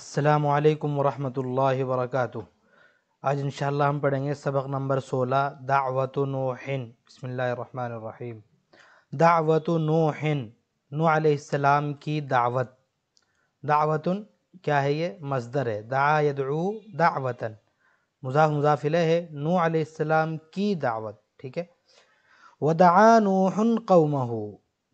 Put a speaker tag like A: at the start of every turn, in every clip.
A: السلام علیکم ورحمۃ اللہ وبرکاتہ آج انشاءاللہ ہم پڑھیں گے سبق نمبر سولہ دعوت نوح بسم اللہ الرحمن الرحیم دعوت نوح نو علیہ السلام کی دعوت دعوت کیا ہے یہ مزدر ہے دعا یدعو داعوت مضاف مزافل ہے نو علیہ السلام کی دعوت ٹھیک ہے ودعا نوح قومہ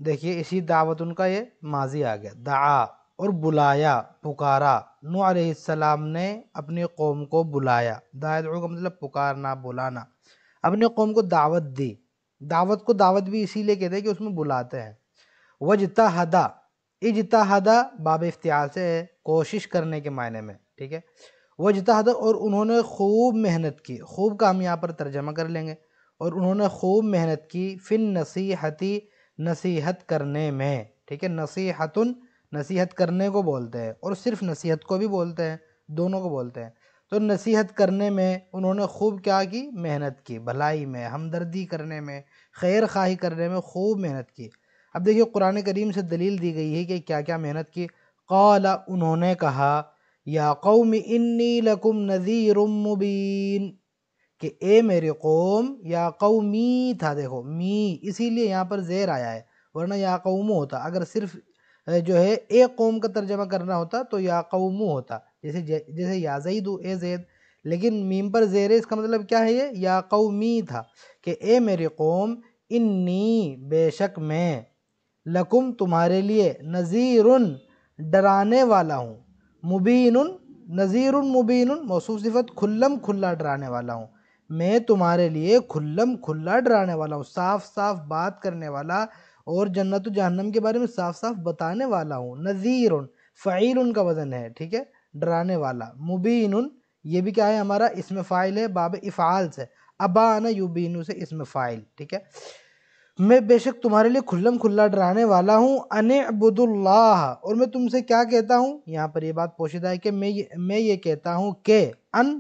A: دیکھیے اسی ان کا یہ ماضی آ گیا دعا اور بلایا پکارا نو علیہ السلام نے اپنی قوم کو بلایا کا مطلب پکارنا بلانا اپنی قوم کو دعوت دی دعوت کو دعوت بھی اسی لیے کہتے ہیں کہ اس میں بلاتے ہیں وجتہدا اجتہدا باب افتعال سے ہے کوشش کرنے کے معنی میں ٹھیک ہے وجتہدا اور انہوں نے خوب محنت کی خوب کام یہاں پر ترجمہ کر لیں گے اور انہوں نے خوب محنت کی فن نصیحتی نصیحت کرنے میں ٹھیک ہے نصیحتن نصیحت کرنے کو بولتے ہیں اور صرف نصیحت کو بھی بولتے ہیں دونوں کو بولتے ہیں تو نصیحت کرنے میں انہوں نے خوب کیا کی محنت کی بھلائی میں ہمدردی کرنے میں خیر خواہی کرنے میں خوب محنت کی اب دیکھیے قرآن کریم سے دلیل دی گئی ہے کہ کیا کیا محنت کی قال انہوں نے کہا یا قوم انی لکم نذیر مبین کہ اے میری قوم یا قومی تھا دیکھو می اسی لیے یہاں پر زیر آیا ہے ورنہ یا قوم ہوتا اگر صرف جو ہے اے قوم کا ترجمہ کرنا ہوتا تو یا قومو ہوتا جیسے جیسے یا یازعید اے زید لیکن میم پر زیر اس کا مطلب کیا ہے یہ یا قومی تھا کہ اے میرے قوم انی بے شک میں لکم تمہارے لیے نظیر ڈرانے والا ہوں مبین نظیر مبین موصوف صفت کھلم کھلا ڈرانے والا ہوں میں تمہارے لیے کھلم کھلا ڈرانے والا ہوں صاف صاف بات کرنے والا اور جنت و جہنم کے بارے میں صاف صاف بتانے والا ہوں نذیر فعیل ان کا کیا ہے ہمارا اسم فائل ہے باب افعال سے سے اسم فائل ٹھیک ہے میں بے شک تمہارے لیے کھلم کھلا ڈرانے والا ہوں ان عبد اللہ اور میں تم سے کیا کہتا ہوں یہاں پر یہ بات پوشیدہ ہے کہ میں یہ میں یہ کہتا ہوں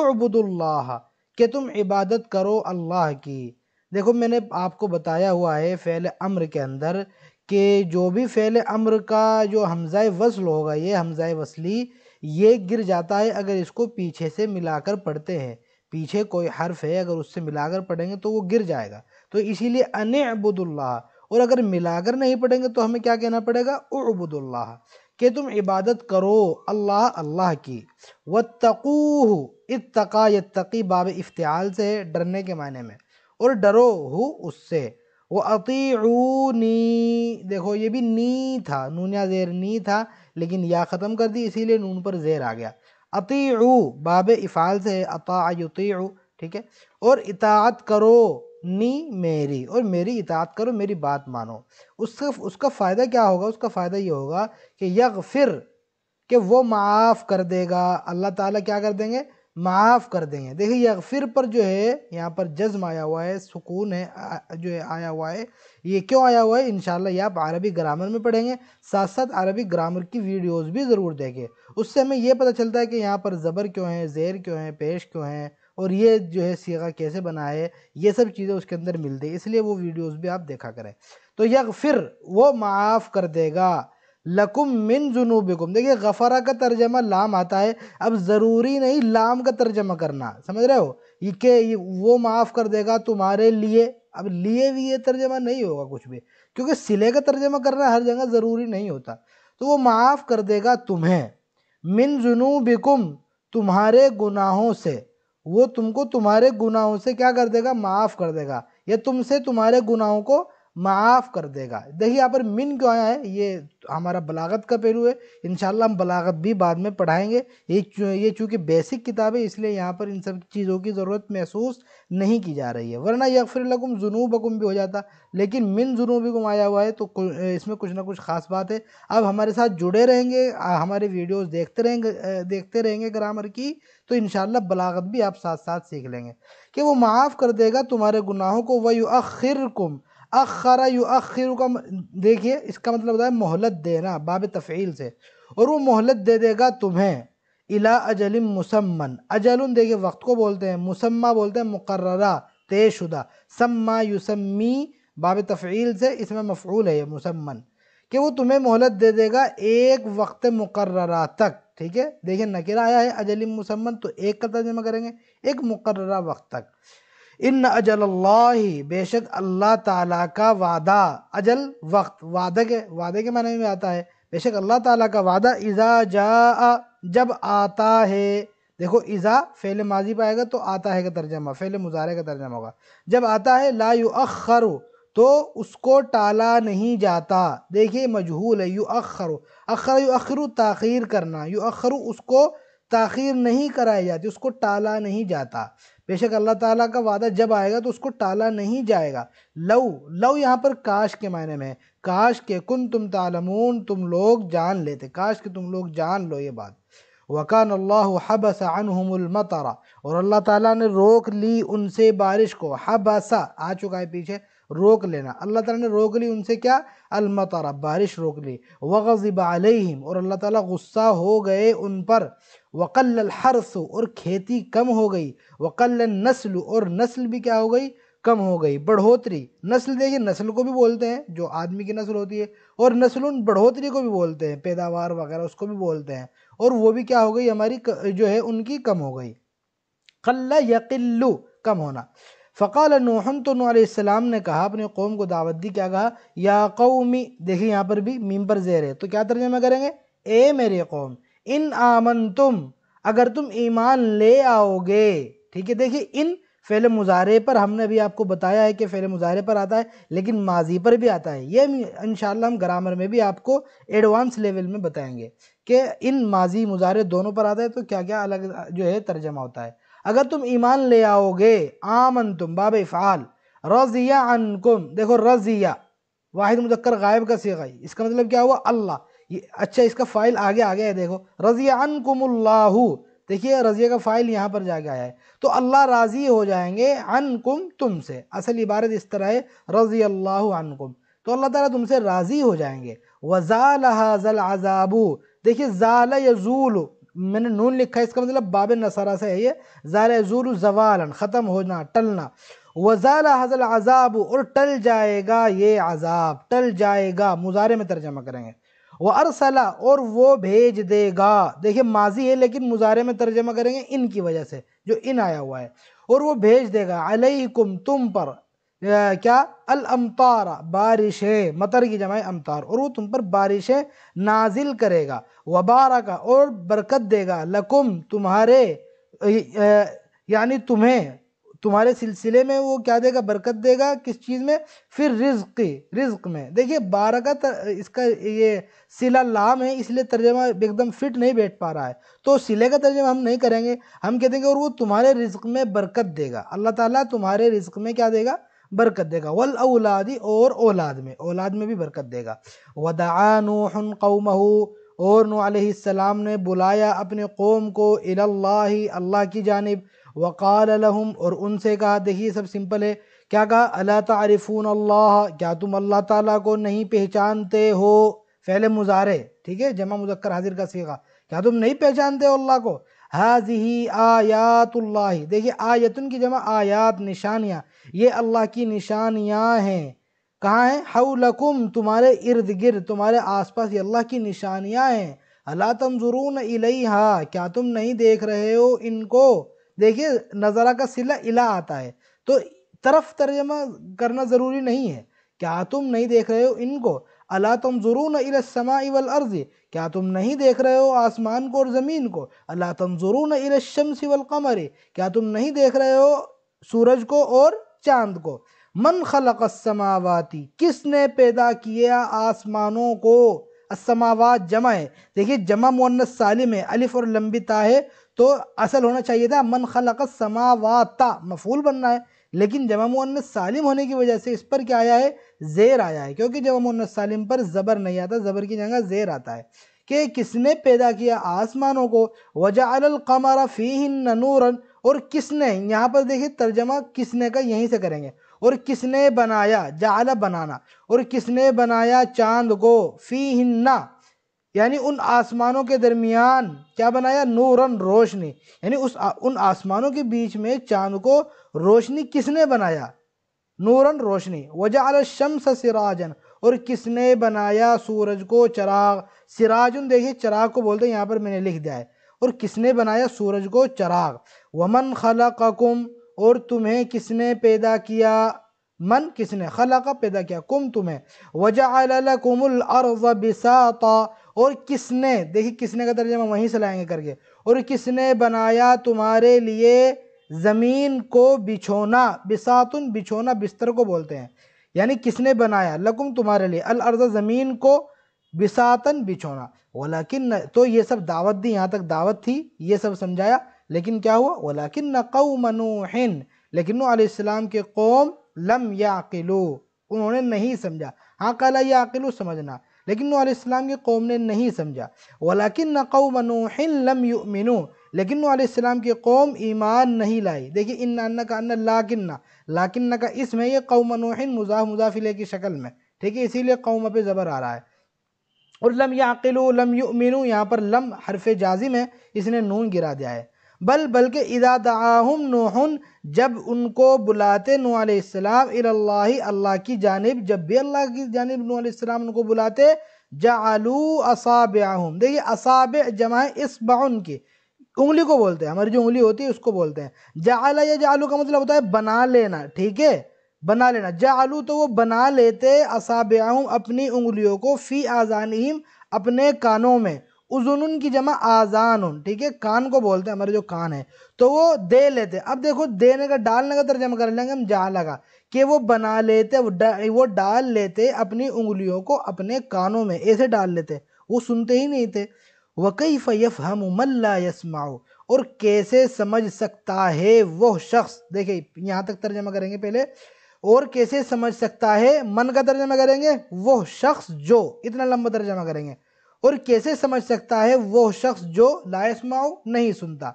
A: ابود اللہ کہ تم عبادت کرو اللہ کی دیکھو میں نے آپ کو بتایا ہوا ہے فعل امر کے اندر کہ جو بھی فعل امر کا جو حمزہ وصل ہوگا یہ حمزہ وصلی یہ گر جاتا ہے اگر اس کو پیچھے سے ملا کر پڑھتے ہیں پیچھے کوئی حرف ہے اگر اس سے ملا کر پڑھیں گے تو وہ گر جائے گا تو اسی لیے ان عبد اللہ اور اگر ملا کر نہیں پڑھیں گے تو ہمیں کیا کہنا پڑے گا او اللہ کہ تم عبادت کرو اللہ اللہ کی واتقوہ اتقا یتقی باب افتعال سے ڈرنے کے معنی میں اور ڈرو ہو اس سے وہ عتی دیکھو یہ بھی نی تھا نون یا زیر نی تھا لیکن یا ختم کر دی اسی لیے نون پر زیر آ گیا عتی باب افعال سے اطاع یطیعو ٹھیک ہے اور اطاعت کرو نی میری اور میری اطاعت کرو میری بات مانو اس اس کا فائدہ کیا ہوگا اس کا فائدہ یہ ہوگا کہ یغفر کہ وہ معاف کر دے گا اللہ تعالیٰ کیا کر دیں گے معاف کر دیں گے دیکھیں یہ اغفر پر جو ہے یہاں پر جزم آیا ہوا ہے سکون ہے جو ہے آیا ہوا ہے یہ کیوں آیا ہوا ہے انشاءاللہ یہ آپ عربی گرامر میں پڑھیں گے ساتھ ساتھ عربی گرامر کی ویڈیوز بھی ضرور دیکھیں اس سے ہمیں یہ پتہ چلتا ہے کہ یہاں پر زبر کیوں ہیں زیر کیوں ہیں پیش کیوں ہیں اور یہ جو ہے سیغہ کیسے بنا ہے یہ سب چیزیں اس کے اندر مل دیں اس لیے وہ ویڈیوز بھی آپ دیکھا کریں تو یغفر وہ معاف کر دے گا لکم من جنوبکم دیکھیے غفرہ کا ترجمہ لام آتا ہے اب ضروری نہیں لام کا ترجمہ کرنا سمجھ رہے ہو یہ کہ وہ معاف کر دے گا تمہارے لیے اب لیے بھی یہ ترجمہ نہیں ہوگا کچھ بھی کیونکہ سلے کا ترجمہ کرنا ہر جگہ ضروری نہیں ہوتا تو وہ معاف کر دے گا تمہیں من جنوبکم تمہارے گناہوں سے وہ تم کو تمہارے گناہوں سے کیا کر دے گا معاف کر دے گا یا تم سے تمہارے گناہوں کو معاف کر دے گا دیکھیے یہاں پر من کیوں آیا ہے یہ ہمارا بلاغت کا پہلو ہے انشاءاللہ ہم بلاغت بھی بعد میں پڑھائیں گے یہ چونکہ بیسک کتاب ہے اس لیے یہاں پر ان سب چیزوں کی ضرورت محسوس نہیں کی جا رہی ہے ورنہ یغفر لکم ذنوبکم بھی ہو جاتا لیکن من ذنوبکم آیا ہوا ہے تو اس میں کچھ نہ کچھ خاص بات ہے اب ہمارے ساتھ جڑے رہیں گے ہمارے ویڈیوز دیکھتے رہیں گے دیکھتے رہیں گے گرامر کی تو انشاءاللہ بلاغت بھی آپ ساتھ ساتھ سیکھ لیں گے کہ وہ معاف کر دے گا تمہارے گناہوں کو وَيُؤَخِّرْكُمْ اخرا یو اخر کا دیکھیے اس کا مطلب ہوتا ہے محلت دینا باب تفعیل سے اور وہ محلت دے دے گا تمہیں الا اجل مسمن اجل دیکھیے وقت کو بولتے ہیں مسمہ بولتے ہیں مقررہ طے شدہ سما یوسمی باب تفعیل سے اس میں مفعول ہے یہ مسمن کہ وہ تمہیں محلت دے دے گا ایک وقت مقررہ تک ٹھیک ہے دیکھیے نکرہ آیا ہے اجل مسمن تو ایک کا ترجمہ کریں گے ایک مقررہ وقت تک ان اجل اللہ بے شک اللہ تعالیٰ کا وعدہ اجل وقت وعدہ کے وعدے کے معنی میں آتا ہے بے شک اللہ تعالیٰ کا وعدہ اذا جا جب آتا ہے دیکھو ازا فعل ماضی پائے گا تو آتا ہے کا ترجمہ فعل مظاہرے کا ترجمہ ہوگا جب آتا ہے لا یو تو اس کو ٹالا نہیں جاتا دیکھیے مجہول ہے یو اخر یؤخر اخر یو اخرو تاخیر کرنا یو اس کو تاخیر نہیں کرائی جاتی اس کو ٹالا نہیں جاتا بے شک اللہ تعالیٰ کا وعدہ جب آئے گا تو اس کو ٹالا نہیں جائے گا لو لو یہاں پر کاش کے معنی میں ہے کاش کے کن تم تعلمون تم لوگ جان لیتے کاش کے تم لوگ جان لو یہ بات وکان اللہ حبس عنہم المطر اور اللہ تعالیٰ نے روک لی ان سے بارش کو حبس آ چکا ہے پیچھے روک لینا اللہ تعالیٰ نے روک لی ان سے کیا المطر بارش روک لی وغضب علیہم اور اللہ تعالیٰ غصہ ہو گئے ان پر وقل الحرس اور کھیتی کم ہو گئی وقل نسل اور نسل بھی کیا ہو گئی کم ہو گئی بڑھوتری نسل دیکھیے نسل کو بھی بولتے ہیں جو آدمی کی نسل ہوتی ہے اور نسل ان بڑھوتری کو بھی بولتے ہیں پیداوار وغیرہ اس کو بھی بولتے ہیں اور وہ بھی کیا ہو گئی ہماری جو ہے ان کی کم ہو گئی قل یقل کم ہونا فقال نوحن تو نوح علیہ السلام نے کہا اپنے قوم کو دعوت دی کیا کہا یا قومی دیکھیں یہاں پر بھی میم پر زیر ہے تو کیا ترجمہ کریں گے اے میرے قوم ان آمن تم اگر تم ایمان لے آؤ گے ٹھیک ہے دیکھیے ان فعل مظاہرے پر ہم نے ابھی آپ کو بتایا ہے کہ فعل مظاہرے پر آتا ہے لیکن ماضی پر بھی آتا ہے یہ انشاءاللہ ہم گرامر میں بھی آپ کو ایڈوانس لیول میں بتائیں گے کہ ان ماضی مظاہرے دونوں پر آتا ہے تو کیا کیا الگ جو ہے ترجمہ ہوتا ہے اگر تم ایمان لے آؤ گے آمن تم باب افعال رضیہ انکم دیکھو رضیہ واحد مذکر غائب کا ہے اس کا مطلب کیا ہوا اللہ یہ اچھا اس کا فائل آگے آگے ہے دیکھو رضی عنکم اللہ دیکھیے رضیہ کا فائل یہاں پر جا آیا ہے تو اللہ راضی ہو جائیں گے عنکم تم سے اصل عبارت اس طرح ہے رضی اللہ عنکم تو اللہ تعالیٰ تم سے راضی ہو جائیں گے وزال حاضل عذاب دیکھیے ضال یزول میں نے نون لکھا ہے اس کا مطلب باب نصرہ سے ہے یہ ذال یزول ضوالن ختم ہونا ٹلنا وزال حضل عذاب اور ٹل جائے گا یہ عذاب ٹل جائے گا مظاہرے میں ترجمہ کریں گے ارسلہ اور وہ بھیج دے گا دیکھیے ماضی ہے لیکن مظاہرے میں ترجمہ کریں گے ان کی وجہ سے جو ان آیا ہوا ہے اور وہ بھیج دے گا علیکم تم پر کیا الامطار بارشیں مطر کی جماع امطار اور وہ تم پر بارشیں نازل کرے گا وبارکا اور برکت دے گا لکم تمہارے یعنی تمہیں تمہارے سلسلے میں وہ کیا دے گا برکت دے گا کس چیز میں پھر رزق رزق میں دیکھیے بارہ کا اس کا یہ سلہ لام ہے اس لیے ترجمہ ایک دم فٹ نہیں بیٹھ پا رہا ہے تو سلے کا ترجمہ ہم نہیں کریں گے ہم کہہ دیں گے اور وہ تمہارے رزق میں برکت دے گا اللہ تعالیٰ تمہارے رزق میں کیا دے گا برکت دے گا والاولادی اور اولاد میں اولاد میں بھی برکت دے گا وداََ نوََََََََََ قو اور نو علیہ السلام نے بلایا اپنے قوم کو الا اللہ اللہ کی جانب وقال الحم اور ان سے کہا دیکھیے سب سمپل ہے کیا کہا اللہ تعارف اللہ کیا تم اللہ تعالیٰ کو نہیں پہچانتے ہو فعل مزارے ٹھیک ہے جمع مذکر حاضر کا سیکھا کیا تم نہیں پہچانتے ہو اللہ کو حاضی آیات اللہ دیکھیے آیتن کی جمع آیات نشانیاں یہ اللہ کی نشانیاں ہیں کہاں ہیں حولکم تمہارے ارد گرد تمہارے آس پاس یہ اللہ کی نشانیاں ہیں اللہ تم ضرون کیا تم نہیں دیکھ رہے ہو ان کو دیکھیے نظرہ کا سلا الہ آتا ہے تو طرف ترجمہ کرنا ضروری نہیں ہے کیا تم نہیں دیکھ رہے ہو ان کو اللہ تم ضرون السماء والارض کیا تم نہیں دیکھ رہے ہو آسمان کو اور زمین کو اللہ تم ضرون الشمس والقمر کیا تم نہیں دیکھ رہے ہو سورج کو اور چاند کو من خلق السماواتی کس نے پیدا کیا آسمانوں کو السماوات جمع ہے دیکھیے جمع مونس سالم ہے الف اور لمبی تاہے تو اصل ہونا چاہیے تھا من خلق السماوات مفعول بننا ہے لیکن جمع مؤنث سالم ہونے کی وجہ سے اس پر کیا آیا ہے زیر آیا ہے کیونکہ جمع مؤنث سالم پر زبر نہیں آتا زبر کی جگہ زیر آتا ہے کہ کس نے پیدا کیا آسمانوں کو وجعل القمر فیہن نورا اور کس نے یہاں پر دیکھیں ترجمہ کس نے کا یہیں سے کریں گے اور کس نے بنایا جعل بنانا اور کس نے بنایا چاند کو فیہن ہن یعنی ان آسمانوں کے درمیان کیا بنایا نورن روشنی یعنی ان آسمانوں کے بیچ میں چاند کو روشنی کس نے بنایا نورن سورج وجہ چراغ سراجن دیکھیں چراغ کو بولتے ہیں یہاں پر میں نے لکھ دیا ہے اور کس نے بنایا سورج کو چراغ ومن خلقکم اور تمہیں کس نے پیدا کیا من کس نے خلقہ پیدا کیا کم تمہیں وجہ کم الر و بساتا اور کس نے دیکھیے کس نے کا درجہ وہیں سے لائیں گے کر کے اور کس نے بنایا تمہارے لیے زمین کو بچھونا بساتن بچھونا بستر کو بولتے ہیں یعنی کس نے بنایا لکم تمہارے لیے الارض زمین کو بساتن بچھونا ولیکن تو یہ سب دعوت دی یہاں تک دعوت تھی یہ سب سمجھایا لیکن کیا ہوا ولیکن قوم نوح لیکن نوح علیہ السلام کے قوم لم یعقلو انہوں نے نہیں سمجھا ہاں قالا یعقلو سمجھنا لیکن علیہ السلام کی قوم نے نہیں سمجھا ولیکن قوم نوح لم یؤمنو لیکن نوح علیہ السلام کی قوم ایمان نہیں لائی دیکھیے ان نہ ان کا انہ لاکن لاکن کا اس میں یہ قوم نوح مضاف مضافلے کی شکل میں ٹھیک ہے اسی لیے قوم پہ زبر آ رہا ہے اور لم یعقلو لم یؤمنو یہاں پر لم حرف جازم ہے اس نے نون گرا دیا ہے بل بلکہ اذا دعاہم نوحن جب ان کو بلاتے نو علیہ السلام اللہ اللہ کی جانب جب بھی اللہ کی جانب نو علیہ السلام ان کو بلاتے جعلو اصابعہم دیکھیں اصابع جمع اسبعن کی انگلی کو بولتے ہیں ہماری جو انگلی ہوتی ہے اس کو بولتے ہیں جا یا جعلو کا مطلب ہوتا ہے بنا لینا ٹھیک ہے بنا لینا جعلو تو وہ بنا لیتے اصابعہم اپنی انگلیوں کو فی آزانہم اپنے کانوں میں ازون کی جمع آزان ٹھیک ہے کان کو بولتے ہیں ہمارے جو کان ہے تو وہ دے لیتے اب دیکھو دینے کا ڈالنے کا ترجمہ کر لیں گے ہم جا لگا کہ وہ بنا لیتے وہ ڈال لیتے اپنی انگلیوں کو اپنے کانوں میں ایسے ڈال لیتے وہ سنتے ہی نہیں تھے وکیف یف ہم لاہماؤ اور کیسے سمجھ سکتا ہے وہ شخص دیکھیں یہاں تک ترجمہ کریں گے پہلے اور کیسے سمجھ سکتا ہے من کا ترجمہ کریں گے وہ شخص جو اتنا لمبا ترجمہ کریں گے اور کیسے سمجھ سکتا ہے وہ شخص جو لا لاسماؤ نہیں سنتا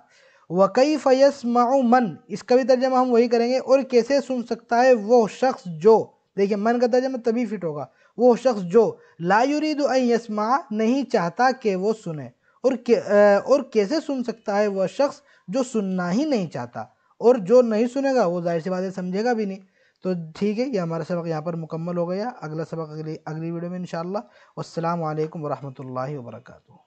A: وَقَيْفَ يَسْمَعُ مَن اس کا بھی ترجمہ ہم وہی کریں گے اور کیسے سن سکتا ہے وہ شخص جو دیکھیں من کا ترجمہ تبھی فٹ ہوگا وہ شخص جو لا یرید ان يسمع نہیں چاہتا کہ وہ سنے اور کیسے سن سکتا ہے وہ شخص جو سننا ہی نہیں چاہتا اور جو نہیں سنے گا وہ ظاہر سی باتیں سمجھے گا بھی نہیں تو ٹھیک ہے یہ ہمارا سبق یہاں پر مکمل ہو گیا اگلا سبق اگلی ویڈیو میں انشاءاللہ والسلام اللہ علیکم ورحمۃ اللہ وبرکاتہ